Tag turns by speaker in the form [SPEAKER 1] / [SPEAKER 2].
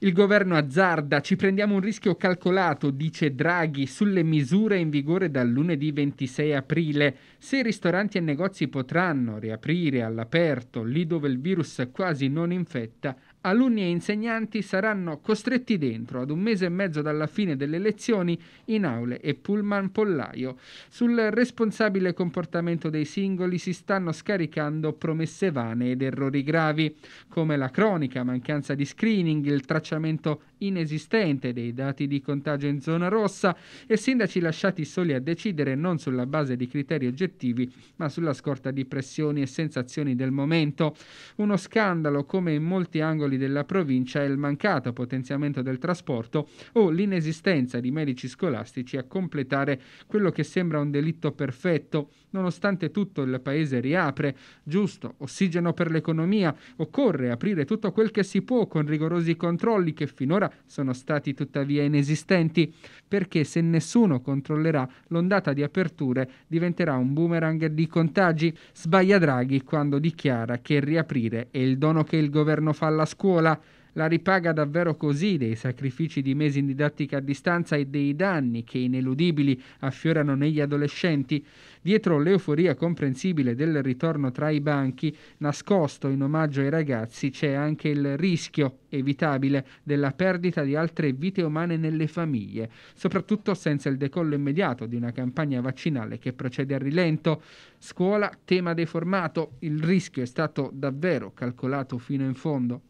[SPEAKER 1] Il governo azzarda, ci prendiamo un rischio calcolato, dice Draghi, sulle misure in vigore dal lunedì 26 aprile. Se i ristoranti e negozi potranno riaprire all'aperto lì dove il virus quasi non infetta, alunni e insegnanti saranno costretti dentro ad un mese e mezzo dalla fine delle lezioni in aule e pullman pollaio. Sul responsabile comportamento dei singoli si stanno scaricando promesse vane ed errori gravi, come la cronica mancanza di screening, il tracciamento inesistente dei dati di contagio in zona rossa e sindaci lasciati soli a decidere non sulla base di criteri oggettivi, ma sulla scorta di pressioni e sensazioni del momento. Uno scandalo come in molti angoli della provincia è il mancato potenziamento del trasporto o l'inesistenza di medici scolastici a completare quello che sembra un delitto perfetto. Nonostante tutto il paese riapre, giusto, ossigeno per l'economia, occorre aprire tutto quel che si può con rigorosi controlli che finora sono stati tuttavia inesistenti, perché se nessuno controllerà l'ondata di aperture diventerà un boomerang di contagi. Sbaglia Draghi quando dichiara che riaprire è il dono che il governo fa alla scuola scuola la ripaga davvero così dei sacrifici di mesi in didattica a distanza e dei danni che ineludibili affiorano negli adolescenti? Dietro l'euforia comprensibile del ritorno tra i banchi, nascosto in omaggio ai ragazzi, c'è anche il rischio evitabile della perdita di altre vite umane nelle famiglie, soprattutto senza il decollo immediato di una campagna vaccinale che procede a rilento. Scuola, tema deformato, il rischio è stato davvero calcolato fino in fondo.